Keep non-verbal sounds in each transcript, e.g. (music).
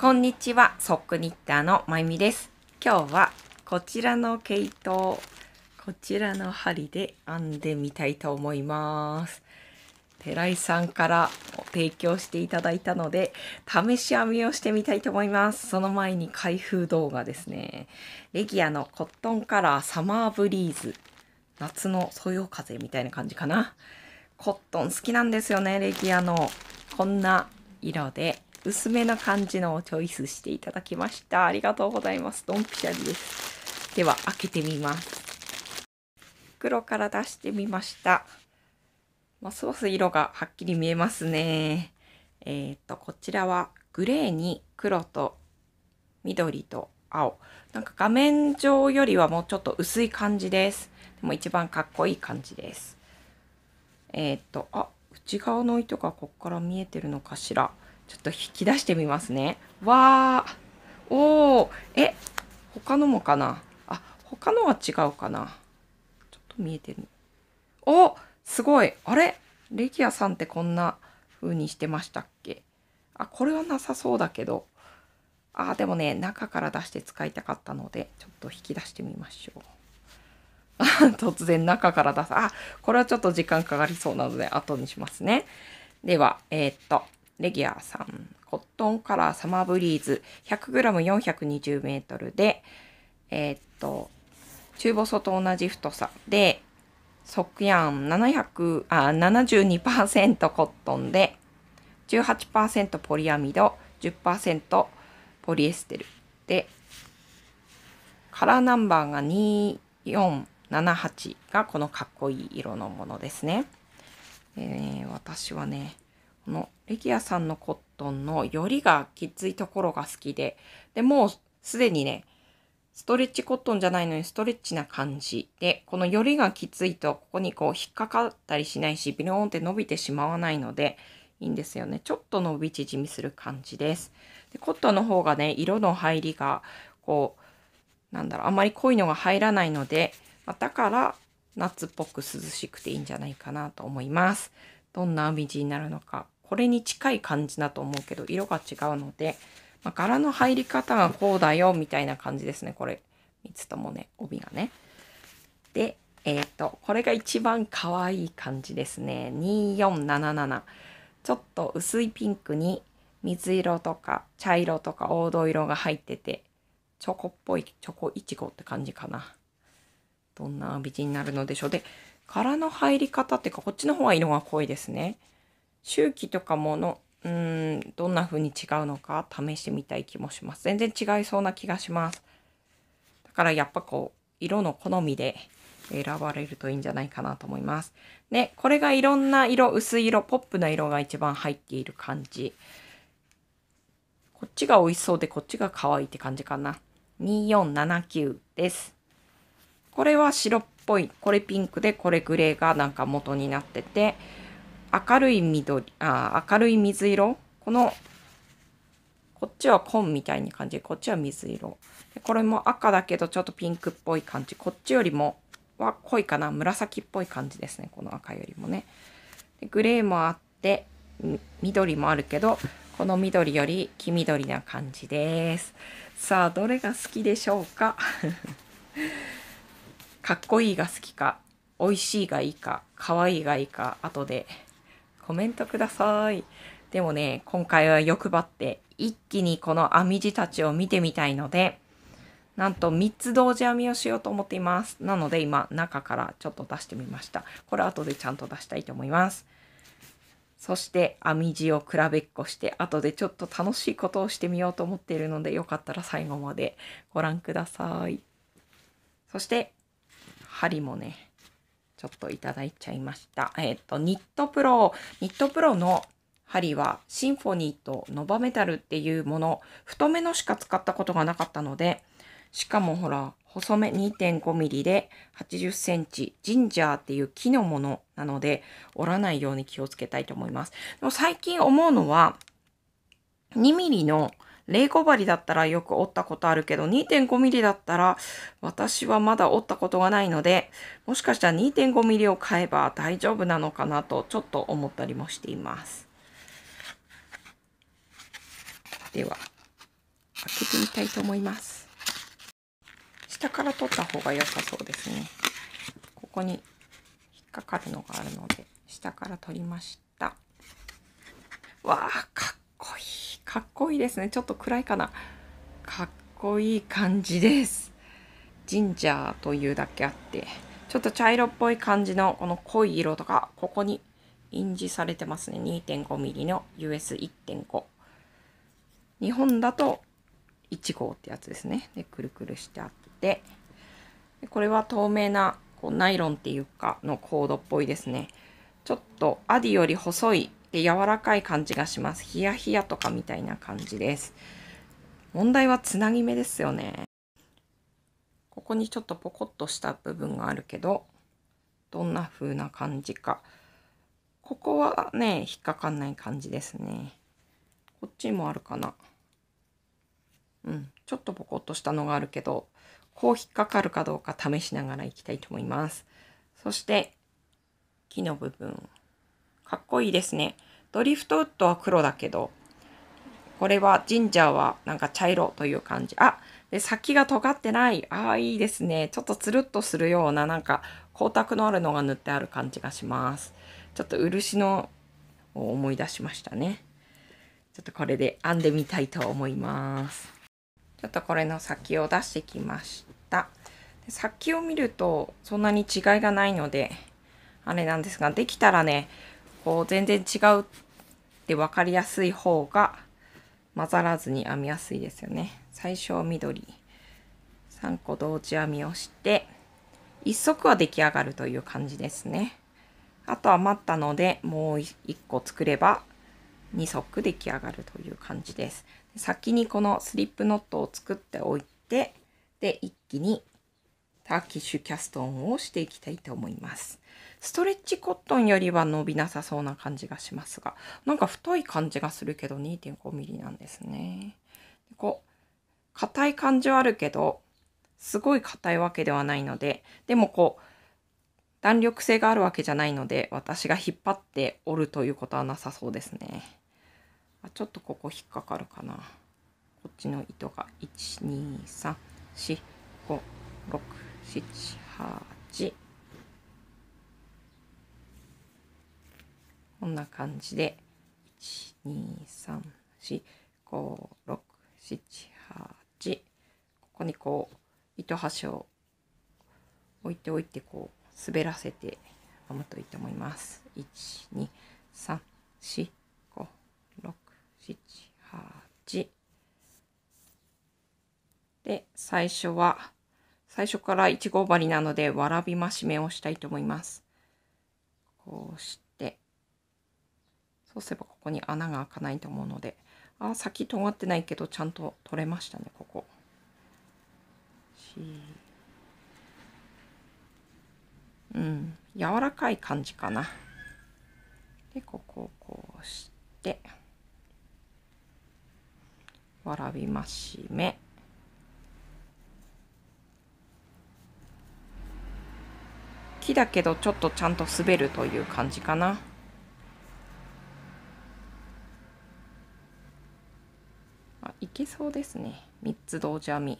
こんにちは、ソックニッターのまゆみです。今日はこちらの毛糸をこちらの針で編んでみたいと思います。寺井さんから提供していただいたので試し編みをしてみたいと思いますその前に開封動画ですねレギアのコットンカラーサマーブリーズ夏のそよ風みたいな感じかなコットン好きなんですよねレギアのこんな色で薄めな感じのをチョイスしていただきました。ありがとうございます。ドンピシャリです。では、開けてみます。袋から出してみました。ますます色がはっきり見えますね。えっ、と、こちらはグレーに黒と緑と青。なんか画面上よりはもうちょっと薄い感じです。でも一番かっこいい感じです。えっ、と、あ、内側の糸がここから見えてるのかしら。ちょっと引き出してみますね。わー。おー。え、他のもかなあ、他のは違うかなちょっと見えてる。おすごい。あれレギアさんってこんな風にしてましたっけあ、これはなさそうだけど。あ、でもね、中から出して使いたかったので、ちょっと引き出してみましょう。(laughs) 突然中から出す。あ、これはちょっと時間かかりそうなので、後にしますね。では、えー、っと。レギアさん、コットンカラーサマーブリーズ、100g420m で、えー、っと、中細と同じ太さで、ソクヤ700あ72%コットンで18%ポリアミド10%ポリエステルでカラーナンバーが2478がこのかっこいい色のものですね、えー、私はねのレギアさんのコットンのよりがきついところが好きで、でもうすでにね、ストレッチコットンじゃないのにストレッチな感じで、このよりがきついとここにこう引っかかったりしないし、ビローンって伸びてしまわないので、いいんですよね。ちょっと伸び縮みする感じです。でコットンの方がね、色の入りが、こう、なんだろう、あまり濃いのが入らないので、まだから夏っぽく涼しくていいんじゃないかなと思います。どんな編み地になるのかこれに近い感じだと思うけど、色が違うので、まあ、柄の入り方がこうだよ、みたいな感じですね、これ。3つともね、帯がね。で、えっ、ー、と、これが一番可愛い感じですね。2477。ちょっと薄いピンクに水色とか茶色とか黄土色が入ってて、チョコっぽいチョコイチゴって感じかな。どんな美人になるのでしょう。で、柄の入り方っていうか、こっちの方は色が濃いですね。周期とかものうーんどんな風に違うのか試してみたい気もします全然違いそうな気がしますだからやっぱこう色の好みで選ばれるといいんじゃないかなと思いますでこれがいろんな色薄い色ポップな色が一番入っている感じこっちが美味しそうでこっちが可愛いって感じかな2479ですこれは白っぽいこれピンクでこれグレーがなんか元になってて明るい緑、あ明るい水色。この、こっちは紺みたいな感じ。こっちは水色。でこれも赤だけどちょっとピンクっぽい感じ。こっちよりもは濃いかな。紫っぽい感じですね。この赤よりもね。でグレーもあって、緑もあるけど、この緑より黄緑な感じです。さあ、どれが好きでしょうか (laughs) かっこいいが好きか、美味しいがいいか、かわいいがいいか、後でコメントください。でもね、今回は欲張って、一気にこの編み地たちを見てみたいので、なんと3つ同時編みをしようと思っています。なので今、中からちょっと出してみました。これ後でちゃんと出したいと思います。そして編み地を比べっこして後でちょっと楽しいことをしてみようと思っているのでよかったら最後までご覧ください。そして針もねちょっといただいちゃいました。えっ、ー、と、ニットプロ、ニットプロの針はシンフォニーとノバメタルっていうもの、太めのしか使ったことがなかったので、しかもほら、細め2.5ミリで80センチ、ジンジャーっていう木のものなので、折らないように気をつけたいと思います。でも最近思うのは、2ミリの0.5針だったらよく折ったことあるけど、2.5ミリだったら私はまだ折ったことがないので、もしかしたら2.5ミリを買えば大丈夫なのかなとちょっと思ったりもしています。では、開けてみたいと思います。下から取った方が良さそうですね。ここに引っかかるのがあるので、下から取りました。わあ、かっこいいですねちょっと暗いかなかっこいい感じですジンジャーというだけあってちょっと茶色っぽい感じのこの濃い色とかここに印字されてますね 2.5mm の US1.5 日本だと1号ってやつですねでくるくるしてあってこれは透明なこうナイロンっていうかのコードっぽいですねちょっとアディより細いで柔らかい感じがしますヒヤヒヤとかみたいな感じです問題はつなぎ目ですよねここにちょっとポコッとした部分があるけどどんな風な感じかここはね引っかかんない感じですねこっちもあるかなうんちょっとポコッとしたのがあるけどこう引っかかるかどうか試しながらいきたいと思いますそして木の部分かっこいいですね。ドリフトウッドは黒だけど、これはジンジャーはなんか茶色という感じ。あ、で、先が尖ってない。ああ、いいですね。ちょっとつるっとするような、なんか光沢のあるのが塗ってある感じがします。ちょっと漆のを思い出しましたね。ちょっとこれで編んでみたいと思います。ちょっとこれの先を出してきました。で先を見るとそんなに違いがないので、あれなんですが、できたらね、こう全然違うって分かりやすい方が混ざらずに編みやすいですよね。最初緑3個同時編みをして1足は出来上がるという感じですね。あと余ったのでもう1個作れば2足出来上がるという感じです。先にこのスリップノットを作っておいてで一気にターキッシュキャストオンをしていきたいと思います。ストレッチコットンよりは伸びなさそうな感じがしますが、なんか太い感じがするけど 2.5mm なんですね。こう、硬い感じはあるけど、すごい硬いわけではないので、でもこう、弾力性があるわけじゃないので、私が引っ張って折るということはなさそうですね。あちょっとここ引っかかるかな。こっちの糸が1、2、3、4、5、6、7、8、んな感じで1 2 3 4 5 6 7 8ここにこう糸端を置いておいてこう滑らせて編むといいと思います。123456788で最初は最初から1号針なのでわらび増し目をしたいと思います。こうしてそうすればここに穴が開かないと思うのであ先尖ってないけどちゃんと取れましたねここ。うん柔らかい感じかな。でここをこうしてわらび増し目。木だけどちょっとちゃんと滑るという感じかな。あいけそうですね3つ同時編み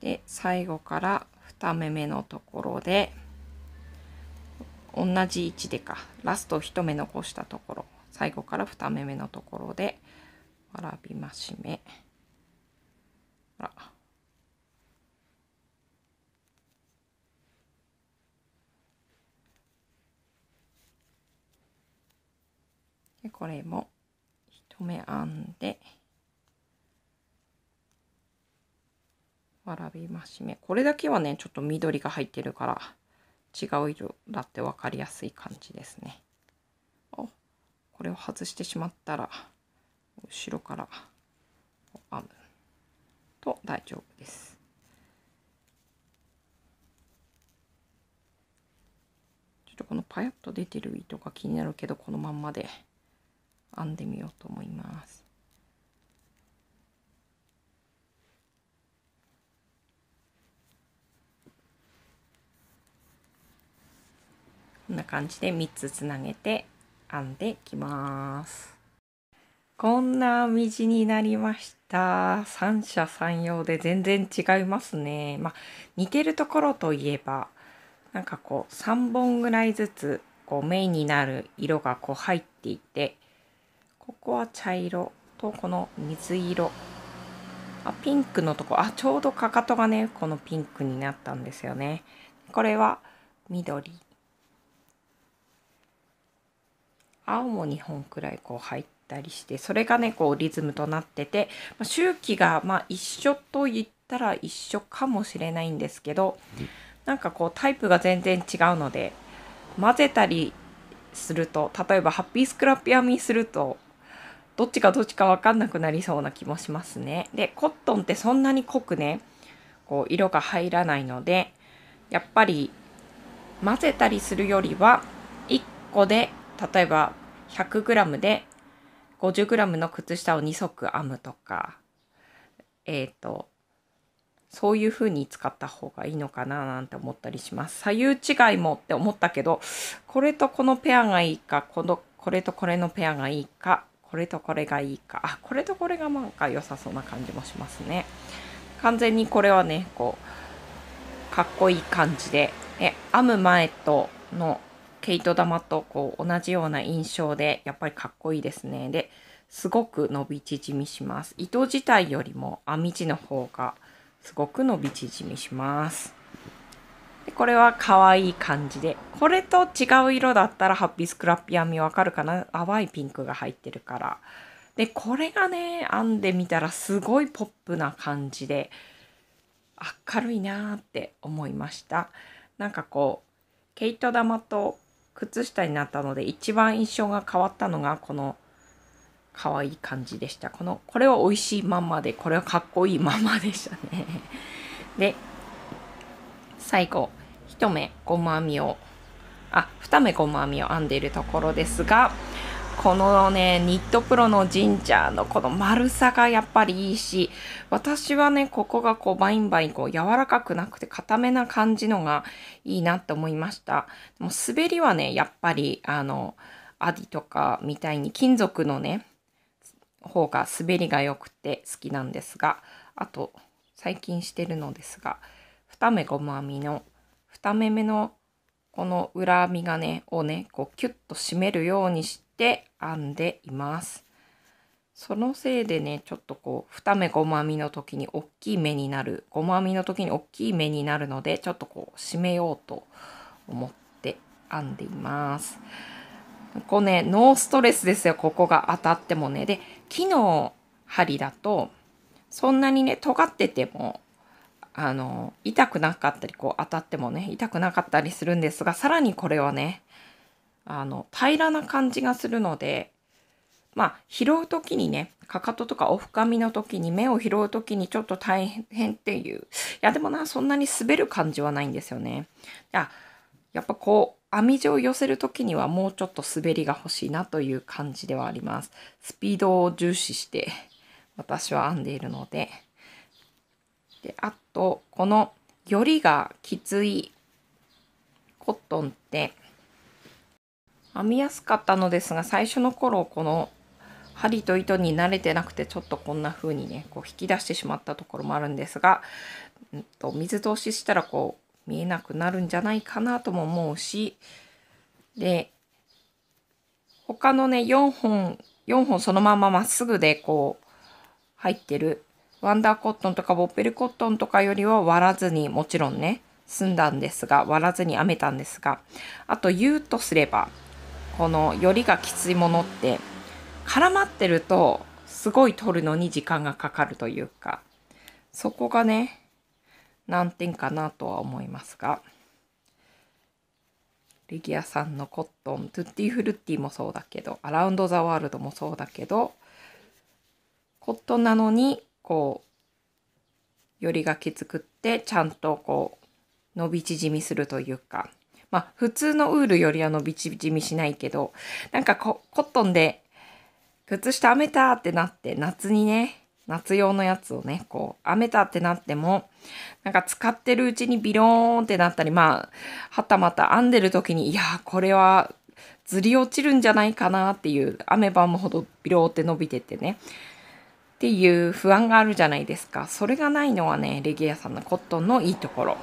で最後から2目目のところで同じ位置でかラスト1目残したところ最後から2目目のところでわらび増し目。これも一目編んでわらび増し目これだけはねちょっと緑が入ってるから違う色だって分かりやすい感じですねおこれを外してしまったら後ろから編むと大丈夫ですちょっとこのパヤッと出てる糸が気になるけどこのまんまで編んでみようと思います。こんな感じで3つつなげて編んできます。こんな編み地になりました。三者三様で全然違いますね。まあ、似てるところといえば、なんかこう3本ぐらいずつこうメインになる色がこう入っていて、ここは茶色とこの水色あピンクのとこあちょうどかかとがねこのピンクになったんですよねこれは緑青も2本くらいこう入ったりしてそれがねこうリズムとなってて、まあ、周期がまあ一緒と言ったら一緒かもしれないんですけどなんかこうタイプが全然違うので混ぜたりすると例えばハッピースクラッピアミするとどっちかどっちかわかんなくなりそうな気もしますね。で、コットンってそんなに濃くね、こう色が入らないので、やっぱり混ぜたりするよりは、1個で、例えば 100g で 50g の靴下を2足編むとか、えっ、ー、と、そういう風に使った方がいいのかななんて思ったりします。左右違いもって思ったけど、これとこのペアがいいか、この、これとこれのペアがいいか、これとこれがいいかあこれとこれがなんか良さそうな感じもしますね完全にこれはねこうかっこいい感じでえ編む前との毛糸玉とこう同じような印象でやっぱりかっこいいですねですごく伸び縮みします糸自体よりも編み地の方がすごく伸び縮みしますこれは可愛い感じで。これと違う色だったらハッピースクラッピー編みわかるかな淡いピンクが入ってるから。で、これがね、編んでみたらすごいポップな感じで、明るいなーって思いました。なんかこう、毛糸玉と靴下になったので、一番印象が変わったのがこの可愛い感じでした。この、これは美味しいまんまで、これはかっこいいまんまでしたね。で、最後、1目ゴム編みをあ2目ゴム編みを編んでいるところですがこのねニットプロのジンジャーのこの丸さがやっぱりいいし私はねここがこうバインバインこう柔らかくなくて固めな感じのがいいなって思いましたもう滑りはねやっぱりあのアディとかみたいに金属のね方が滑りが良くて好きなんですがあと最近してるのですが2目ゴム編みの2目目のこの裏身ねをね、こうキュッと締めるようにして編んでいます。そのせいでね、ちょっとこう、2目細編みの時に大きい目になる、細編みの時に大きい目になるので、ちょっとこう、締めようと思って編んでいます。こうね、ノーストレスですよ、ここが当たってもね。で、木の針だと、そんなにね、尖ってても、あの、痛くなかったり、こう当たってもね、痛くなかったりするんですが、さらにこれはね、あの、平らな感じがするので、まあ、拾う時にね、かかととかお深みの時に、目を拾う時にちょっと大変っていう。いや、でもな、そんなに滑る感じはないんですよね。あ、やっぱこう、網状寄せる時にはもうちょっと滑りが欲しいなという感じではあります。スピードを重視して、私は編んでいるので。で、あと、この、よりがきついコットンって、編みやすかったのですが、最初の頃、この、針と糸に慣れてなくて、ちょっとこんな風にね、こう引き出してしまったところもあるんですが、うんと、水通ししたらこう、見えなくなるんじゃないかなとも思うし、で、他のね、4本、4本そのまままっすぐでこう、入ってるワンダーコットンとかボッペルコットンとかよりは割らずにもちろんね済んだんですが割らずに編めたんですがあと言うとすればこのよりがきついものって絡まってるとすごい取るのに時間がかかるというかそこがね難点かなとは思いますがレギアさんのコットントゥッティフルッティもそうだけどアラウンド・ザ・ワールドもそうだけどコットンなのにこうよりがき作ってちゃんとこう伸び縮みするというかまあ普通のウールよりは伸び縮みしないけどなんかコットンで靴下編めたってなって夏にね夏用のやつをねこう編めたってなってもなんか使ってるうちにビローンってなったりまあはたまた編んでる時にいやこれはずり落ちるんじゃないかなっていう編めば編むほどビローって伸びててねっていう不安があるじゃないですかそれがないのはねレギュアさんのコットンのいいところ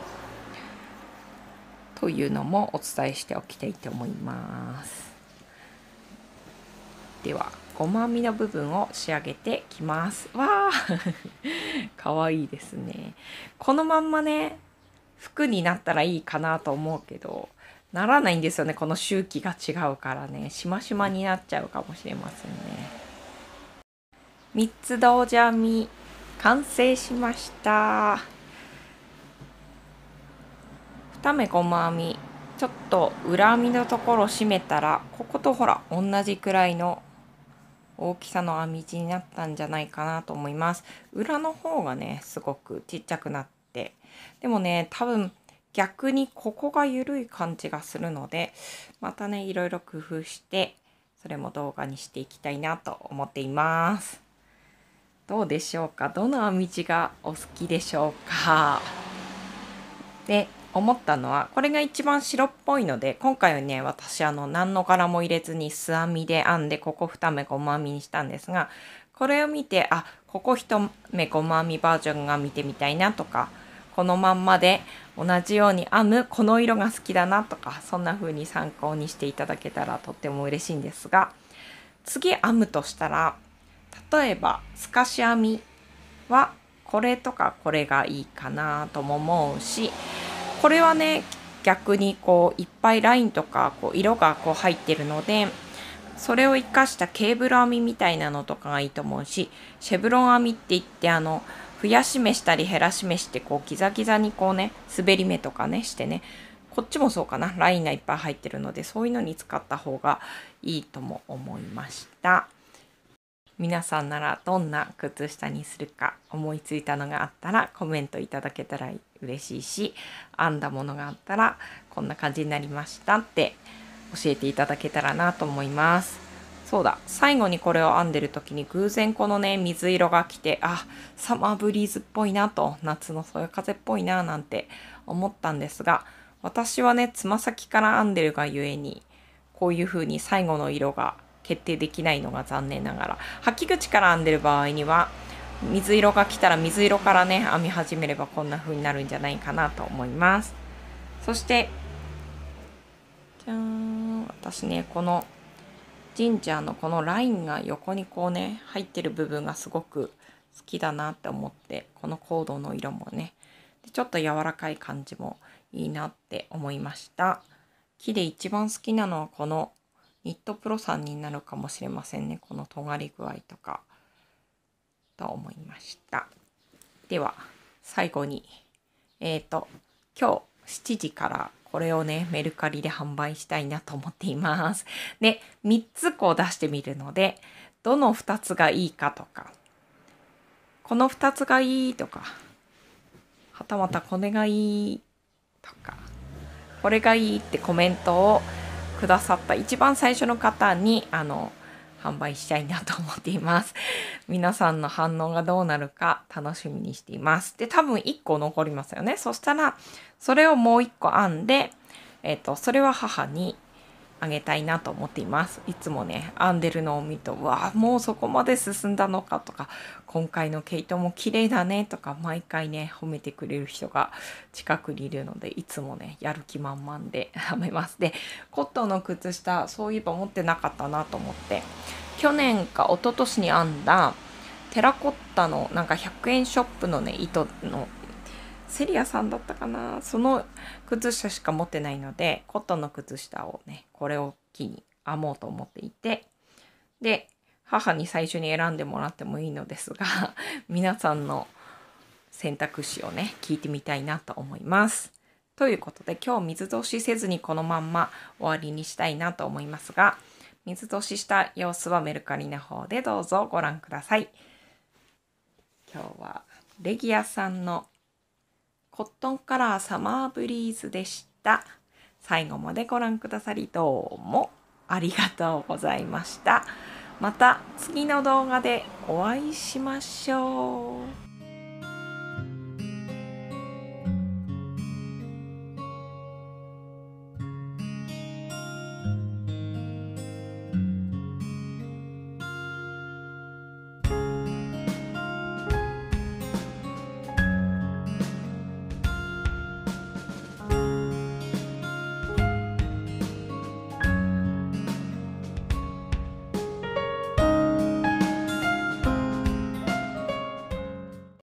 というのもお伝えしておきたいと思いますではごまみの部分を仕上げてきますわー (laughs) かわいいですねこのまんまね服になったらいいかなと思うけどならないんですよねこの周期が違うからねしましまになっちゃうかもしれませんね3つ同時編み完成しました2目ゴム編みちょっと裏編みのところを締めたらこことほら同じくらいの大きさの編み地になったんじゃないかなと思います裏の方がねすごくちっちゃくなってでもね多分逆にここが緩い感じがするのでまたねいろいろ工夫してそれも動画にしていきたいなと思っていますどうでしょうかどの編み地がお好きでしょうかで思ったのはこれが一番白っぽいので今回はね私あの何の柄も入れずに素編みで編んでここ2目細まみにしたんですがこれを見てあここ1目細まみバージョンが見てみたいなとかこのまんまで同じように編むこの色が好きだなとかそんな風に参考にしていただけたらとっても嬉しいんですが次編むとしたら例えば透かし編みはこれとかこれがいいかなとも思うしこれはね逆にこういっぱいラインとかこう色がこう入ってるのでそれを生かしたケーブル編みみたいなのとかがいいと思うしシェブロン編みって言ってあの増やし目したり減らし目してこうギザギザにこうね滑り目とかねしてねこっちもそうかなラインがいっぱい入ってるのでそういうのに使った方がいいとも思いました。皆さんならどんな靴下にするか思いついたのがあったらコメントいただけたら嬉しいし編んだものがあったらこんな感じになりましたって教えていただけたらなと思いますそうだ最後にこれを編んでる時に偶然このね水色が来てあサマーブリーズっぽいなと夏のそよ風っぽいななんて思ったんですが私はねつま先から編んでるがゆえにこういう風に最後の色が決定できないのが残念ながら履き口から編んでる場合には水色が来たら水色からね編み始めればこんな風になるんじゃないかなと思いますそしてじゃーん私ねこのジンジャーのこのラインが横にこうね入ってる部分がすごく好きだなって思ってこのコードの色もねちょっと柔らかい感じもいいなって思いました木で一番好きなのはこのニットプロさんになるかもしれませんねこの尖り具合とかと思いましたでは最後にえっ、ー、と今日7時からこれをねメルカリで販売したいなと思っていますで3つこう出してみるのでどの2つがいいかとかこの2つがいいとかはたまたこれがいいとかこれがいいってコメントをくださった一番最初の方にあの販売したいなと思っています。皆さんの反応がどうなるか楽しみにしています。で、多分1個残りますよね。そしたら、それをもう1個編んで、えっ、ー、と、それは母にあげたいなと思っていますいつもね編んでるのを見るとわあもうそこまで進んだのかとか今回の毛糸も綺麗だねとか毎回ね褒めてくれる人が近くにいるのでいつもねやる気満々で編 (laughs) めますでコットンの靴下そういえば持ってなかったなと思って去年か一昨年に編んだテラコッタのなんか100円ショップのね糸のセリアさんだったかなその靴下しか持ってないのでコットンの靴下をねこれを機に編もうと思っていてで母に最初に選んでもらってもいいのですが (laughs) 皆さんの選択肢をね聞いてみたいなと思います。ということで今日水通しせずにこのまんま終わりにしたいなと思いますが水通しした様子はメルカリの方でどうぞご覧ください。今日はレギアさんのコットンカラーサマーブリーズでした。最後までご覧くださりどうもありがとうございました。また次の動画でお会いしましょう。